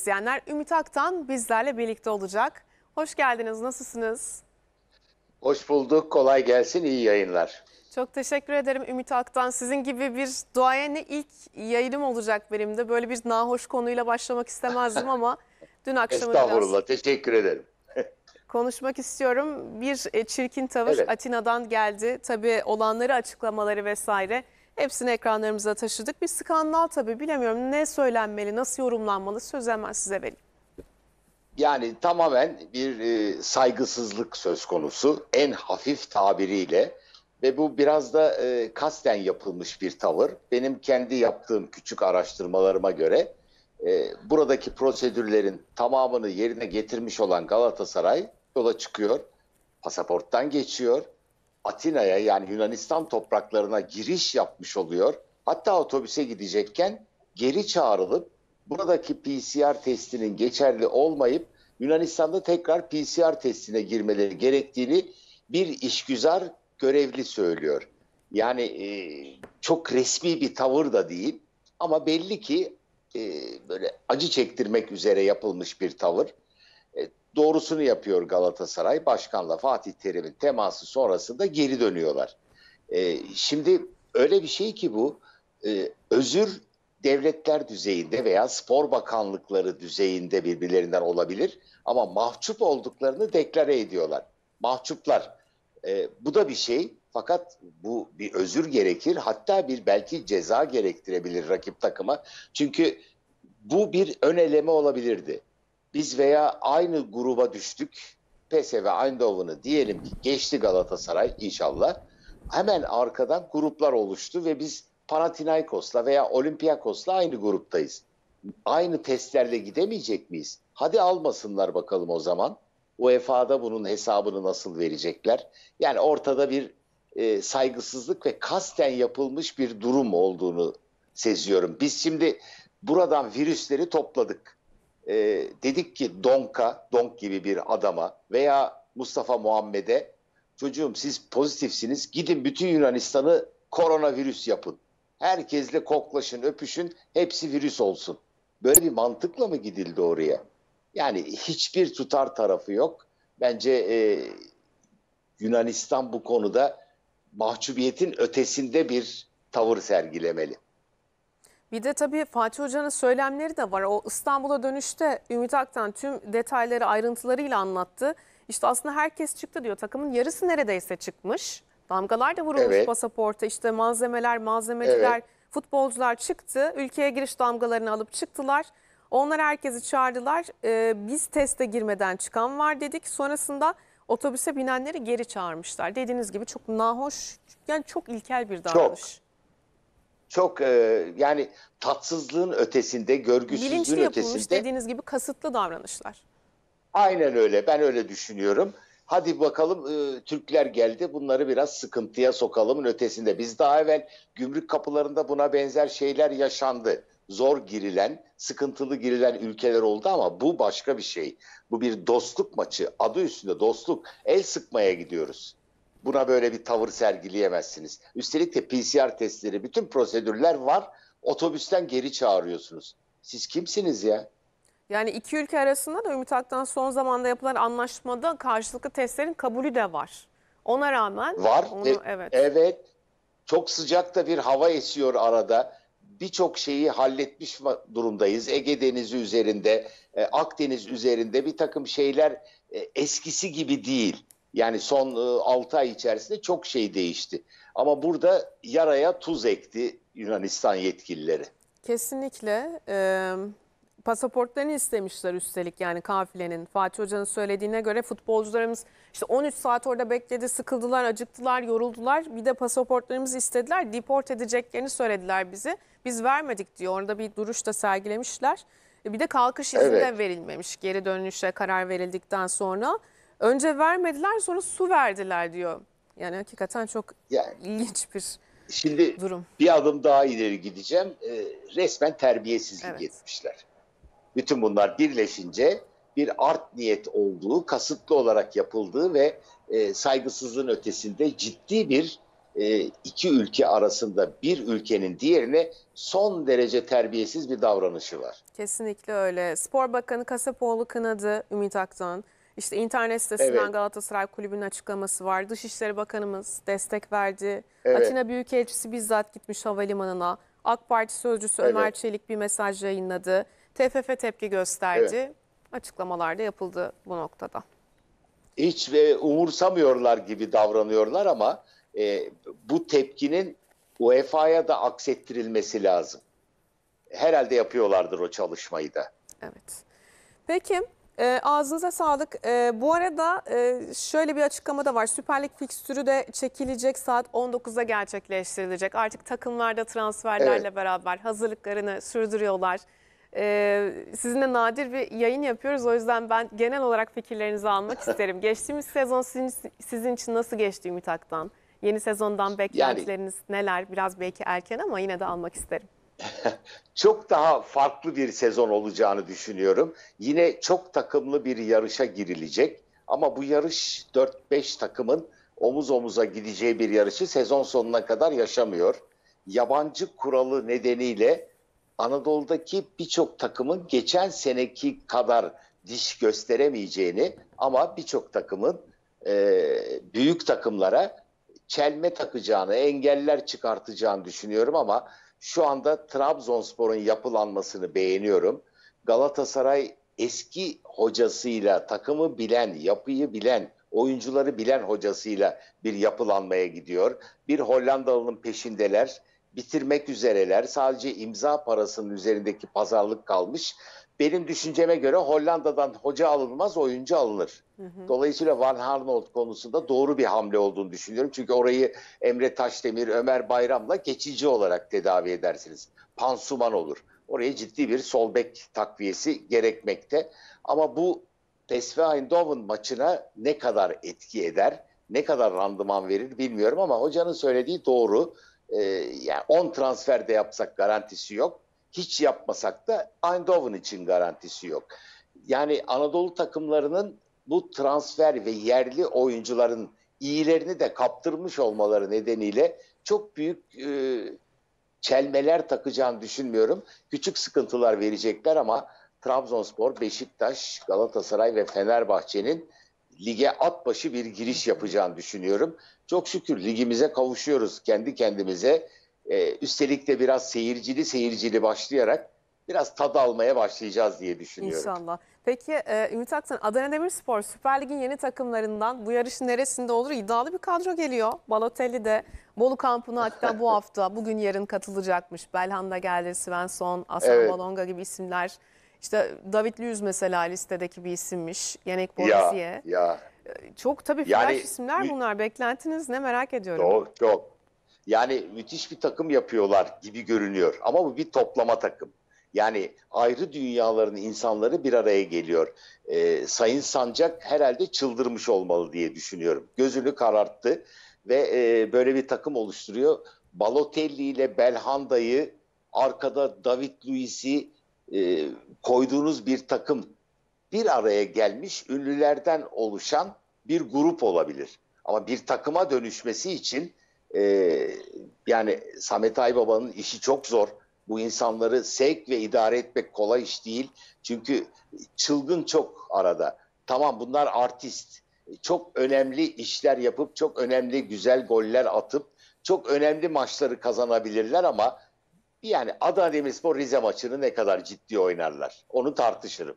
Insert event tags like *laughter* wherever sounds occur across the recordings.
izleyenler Ümit Aktan bizlerle birlikte olacak. Hoş geldiniz, nasılsınız? Hoş bulduk, kolay gelsin, iyi yayınlar. Çok teşekkür ederim Ümit Aktan. Sizin gibi bir duayenle ilk yayınım olacak benim de. Böyle bir nahoş konuyla başlamak istemezdim *laughs* ama dün akşamı Estağfurullah, biraz... teşekkür ederim. *laughs* konuşmak istiyorum. Bir e, çirkin tavır evet. Atina'dan geldi. Tabii olanları, açıklamaları vesaire. Hepsini ekranlarımıza taşıdık. Bir skandal tabii bilemiyorum ne söylenmeli, nasıl yorumlanmalı söz hemen size vereyim. Yani tamamen bir e, saygısızlık söz konusu en hafif tabiriyle ve bu biraz da e, kasten yapılmış bir tavır. Benim kendi yaptığım küçük araştırmalarıma göre e, buradaki prosedürlerin tamamını yerine getirmiş olan Galatasaray yola çıkıyor, pasaporttan geçiyor, Atina'ya yani Yunanistan topraklarına giriş yapmış oluyor. Hatta otobüse gidecekken geri çağrılıp buradaki PCR testinin geçerli olmayıp Yunanistan'da tekrar PCR testine girmeleri gerektiğini bir işgüzar görevli söylüyor. Yani e, çok resmi bir tavır da değil ama belli ki e, böyle acı çektirmek üzere yapılmış bir tavır. E, doğrusunu yapıyor Galatasaray. Başkanla Fatih Terim'in teması sonrasında geri dönüyorlar. E, şimdi öyle bir şey ki bu e, özür devletler düzeyinde veya spor bakanlıkları düzeyinde birbirlerinden olabilir ama mahcup olduklarını deklare ediyorlar. Mahcuplar. E, bu da bir şey fakat bu bir özür gerekir hatta bir belki ceza gerektirebilir rakip takıma. Çünkü bu bir ön eleme olabilirdi biz veya aynı gruba düştük. PSV Eindhoven'ı diyelim ki geçti Galatasaray inşallah. Hemen arkadan gruplar oluştu ve biz Panathinaikos'la veya Olympiakos'la aynı gruptayız. Aynı testlerle gidemeyecek miyiz? Hadi almasınlar bakalım o zaman. UEFA'da bunun hesabını nasıl verecekler? Yani ortada bir e, saygısızlık ve kasten yapılmış bir durum olduğunu seziyorum. Biz şimdi buradan virüsleri topladık e, dedik ki Donk'a, Donk gibi bir adama veya Mustafa Muhammed'e çocuğum siz pozitifsiniz gidin bütün Yunanistan'ı koronavirüs yapın. Herkesle koklaşın, öpüşün, hepsi virüs olsun. Böyle bir mantıkla mı gidildi oraya? Yani hiçbir tutar tarafı yok. Bence e, Yunanistan bu konuda mahcubiyetin ötesinde bir tavır sergilemeli. Bir de tabii Fatih Hoca'nın söylemleri de var. O İstanbul'a dönüşte Ümit Aktan tüm detayları ayrıntılarıyla anlattı. İşte aslında herkes çıktı diyor. Takımın yarısı neredeyse çıkmış. Damgalar da vurulmuş evet. pasaporta. İşte malzemeler, malzemeciler, evet. futbolcular çıktı. Ülkeye giriş damgalarını alıp çıktılar. Onlar herkesi çağırdılar. Ee, biz teste girmeden çıkan var dedik. Sonrasında otobüse binenleri geri çağırmışlar. Dediğiniz gibi çok nahoş, yani çok ilkel bir davranış. Çok çok e, yani tatsızlığın ötesinde, görgüsüzlüğün Bilinçli ötesinde. Bilinçli dediğiniz gibi kasıtlı davranışlar. Aynen öyle. Ben öyle düşünüyorum. Hadi bakalım e, Türkler geldi bunları biraz sıkıntıya sokalım. ötesinde. Biz daha evvel gümrük kapılarında buna benzer şeyler yaşandı. Zor girilen, sıkıntılı girilen ülkeler oldu ama bu başka bir şey. Bu bir dostluk maçı. Adı üstünde dostluk. El sıkmaya gidiyoruz. Buna böyle bir tavır sergileyemezsiniz. Üstelik de PCR testleri, bütün prosedürler var. Otobüsten geri çağırıyorsunuz. Siz kimsiniz ya? Yani iki ülke arasında da Ümit Ak'tan son zamanda yapılan anlaşmada karşılıklı testlerin kabulü de var. Ona rağmen var. Onu, de, evet. evet. Çok sıcak da bir hava esiyor arada. Birçok şeyi halletmiş durumdayız. Ege Denizi üzerinde, e, Akdeniz üzerinde bir takım şeyler e, eskisi gibi değil. Yani son 6 e, ay içerisinde çok şey değişti. Ama burada yaraya tuz ekti Yunanistan yetkilileri. Kesinlikle. Ee, pasaportlarını istemişler üstelik yani kafilenin. Fatih Hoca'nın söylediğine göre futbolcularımız işte 13 saat orada bekledi, sıkıldılar, acıktılar, yoruldular. Bir de pasaportlarımızı istediler, deport edeceklerini söylediler bizi. Biz vermedik diyor. Orada bir duruş da sergilemişler. E, bir de kalkış izni evet. de verilmemiş geri dönüşe karar verildikten sonra. Önce vermediler sonra su verdiler diyor. Yani hakikaten çok yani, ilginç bir şimdi durum. Bir adım daha ileri gideceğim. E, resmen terbiyesizlik evet. etmişler. Bütün bunlar birleşince bir art niyet olduğu, kasıtlı olarak yapıldığı ve e, saygısızlığın ötesinde ciddi bir e, iki ülke arasında bir ülkenin diğerine son derece terbiyesiz bir davranışı var. Kesinlikle öyle. Spor Bakanı Kasapoğlu kınadı Ümit Aktan. İşte internet sitesinden evet. Galatasaray Kulübü'nün açıklaması var. Dışişleri Bakanımız destek verdi. Evet. Atina Büyükelçisi bizzat gitmiş havalimanına. AK Parti Sözcüsü evet. Ömer Çelik bir mesaj yayınladı. TFF tepki gösterdi. Evet. Açıklamalar da yapıldı bu noktada. Hiç ve umursamıyorlar gibi davranıyorlar ama e, bu tepkinin UEFA'ya da aksettirilmesi lazım. Herhalde yapıyorlardır o çalışmayı da. Evet. Peki e, ağzınıza sağlık. E, bu arada e, şöyle bir açıklama da var. Süper Lig fikstürü de çekilecek saat 19'da gerçekleştirilecek. Artık takımlarda transferlerle evet. beraber hazırlıklarını sürdürüyorlar. E, sizinle nadir bir yayın yapıyoruz. O yüzden ben genel olarak fikirlerinizi almak *laughs* isterim. Geçtiğimiz sezon sizin, sizin için nasıl geçti Ümit Ak'tan? Yeni sezondan beklentileriniz yani, neler? Biraz belki erken ama yine de almak isterim. *laughs* çok daha farklı bir sezon olacağını düşünüyorum. Yine çok takımlı bir yarışa girilecek ama bu yarış 4-5 takımın omuz omuza gideceği bir yarışı sezon sonuna kadar yaşamıyor. Yabancı kuralı nedeniyle Anadolu'daki birçok takımın geçen seneki kadar diş gösteremeyeceğini ama birçok takımın e, büyük takımlara çelme takacağını, engeller çıkartacağını düşünüyorum ama şu anda Trabzonspor'un yapılanmasını beğeniyorum. Galatasaray eski hocasıyla, takımı bilen, yapıyı bilen, oyuncuları bilen hocasıyla bir yapılanmaya gidiyor. Bir Hollandalı'nın peşindeler bitirmek üzereler. Sadece imza parasının üzerindeki pazarlık kalmış. Benim düşünceme göre Hollanda'dan hoca alınmaz, oyuncu alınır. Hı hı. Dolayısıyla Van Arnold konusunda doğru bir hamle olduğunu düşünüyorum. Çünkü orayı Emre Taşdemir, Ömer Bayram'la geçici olarak tedavi edersiniz. Pansuman olur. Oraya ciddi bir sol bek takviyesi gerekmekte. Ama bu PSV Eindhoven maçına ne kadar etki eder, ne kadar randıman verir bilmiyorum ama hocanın söylediği doğru e, yani 10 transfer de yapsak garantisi yok. Hiç yapmasak da Eindhoven için garantisi yok. Yani Anadolu takımlarının bu transfer ve yerli oyuncuların iyilerini de kaptırmış olmaları nedeniyle çok büyük e, çelmeler takacağını düşünmüyorum. Küçük sıkıntılar verecekler ama Trabzonspor, Beşiktaş, Galatasaray ve Fenerbahçe'nin lige at başı bir giriş yapacağını düşünüyorum. Çok şükür ligimize kavuşuyoruz kendi kendimize. Ee, üstelik de biraz seyircili seyircili başlayarak biraz tad almaya başlayacağız diye düşünüyorum. İnşallah. Peki e, Ümit Aktan, Adana Demirspor Süper Lig'in yeni takımlarından bu yarışın neresinde olur? İddialı bir kadro geliyor. Balotelli de Bolu kampına hatta bu *laughs* hafta, bugün yarın katılacakmış. Belhanda geldi, Svensson, Hasan evet. Balonga gibi isimler işte David Luiz mesela listedeki bir isimmiş. Yenek Borisi'ye. Ya, ya. Ee, çok tabii flash yani, isimler bunlar. Beklentiniz ne merak ediyorum. Çok çok. Yani müthiş bir takım yapıyorlar gibi görünüyor. Ama bu bir toplama takım. Yani ayrı dünyaların insanları bir araya geliyor. Ee, Sayın Sancak herhalde çıldırmış olmalı diye düşünüyorum. Gözünü kararttı ve e, böyle bir takım oluşturuyor. Balotelli ile Belhanda'yı, arkada David Luiz'i, e, koyduğunuz bir takım bir araya gelmiş ünlülerden oluşan bir grup olabilir. Ama bir takıma dönüşmesi için e, yani Samet Aybaba'nın işi çok zor. Bu insanları sevk ve idare etmek kolay iş değil. Çünkü çılgın çok arada. Tamam bunlar artist. Çok önemli işler yapıp çok önemli güzel goller atıp çok önemli maçları kazanabilirler ama yani Adana Demirspor Rize maçını ne kadar ciddi oynarlar onu tartışırım.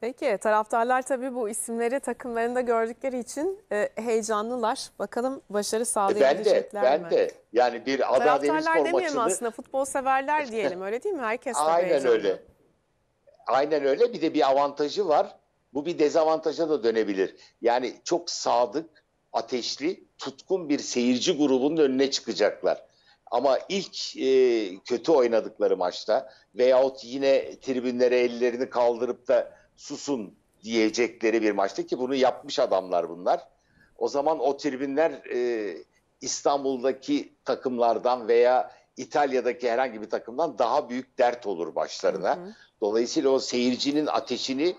Peki taraftarlar tabii bu isimleri takımlarında gördükleri için e, heyecanlılar. Bakalım başarı e, sağlayabilecekler ben de, mi? Ben de. Yani bir Adana Demirspor maçını... Taraftarlar demeyelim aslında futbol severler diyelim öyle değil mi? Herkes tabii Aynen heyecanlı. öyle. Aynen öyle. Bir de bir avantajı var. Bu bir dezavantaja da dönebilir. Yani çok sadık, ateşli, tutkun bir seyirci grubunun önüne çıkacaklar. Ama ilk e, kötü oynadıkları maçta veyahut yine tribünlere ellerini kaldırıp da susun diyecekleri bir maçta ki bunu yapmış adamlar bunlar. O zaman o tribünler e, İstanbul'daki takımlardan veya İtalya'daki herhangi bir takımdan daha büyük dert olur başlarına. Hı hı. Dolayısıyla o seyircinin ateşini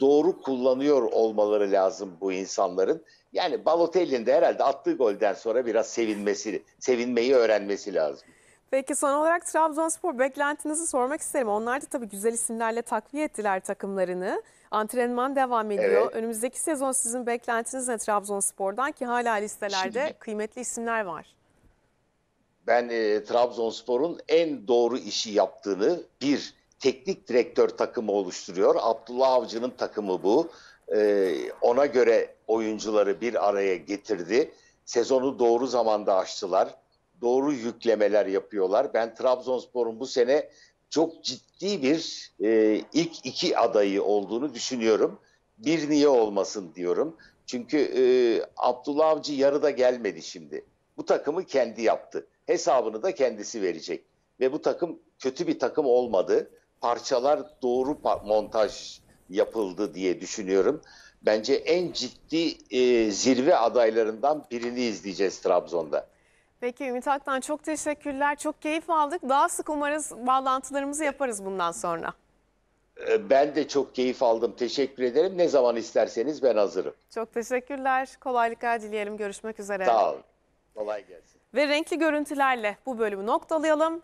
doğru kullanıyor olmaları lazım bu insanların. Yani Balotelli'nin de herhalde attığı golden sonra biraz sevinmesi, sevinmeyi öğrenmesi lazım. Peki son olarak Trabzonspor beklentinizi sormak isterim. Onlar da tabii güzel isimlerle takviye ettiler takımlarını. Antrenman devam ediyor. Evet. Önümüzdeki sezon sizin beklentiniz ne Trabzonspor'dan ki hala listelerde Şimdi, kıymetli isimler var. Ben e, Trabzonspor'un en doğru işi yaptığını bir teknik direktör takımı oluşturuyor. Abdullah Avcı'nın takımı bu. Ee, ona göre oyuncuları bir araya getirdi. Sezonu doğru zamanda açtılar. Doğru yüklemeler yapıyorlar. Ben Trabzonspor'un bu sene çok ciddi bir e, ilk iki adayı olduğunu düşünüyorum. Bir niye olmasın diyorum. Çünkü e, Abdullah Avcı yarıda gelmedi şimdi. Bu takımı kendi yaptı. Hesabını da kendisi verecek. Ve bu takım kötü bir takım olmadı parçalar doğru montaj yapıldı diye düşünüyorum. Bence en ciddi e, zirve adaylarından birini izleyeceğiz Trabzon'da. Peki Ümit Aktan çok teşekkürler. Çok keyif aldık. Daha sık umarız bağlantılarımızı yaparız bundan sonra. E, ben de çok keyif aldım. Teşekkür ederim. Ne zaman isterseniz ben hazırım. Çok teşekkürler. Kolaylıklar dileyelim. Görüşmek üzere. Sağ olun. Kolay gelsin. Ve renkli görüntülerle bu bölümü noktalayalım.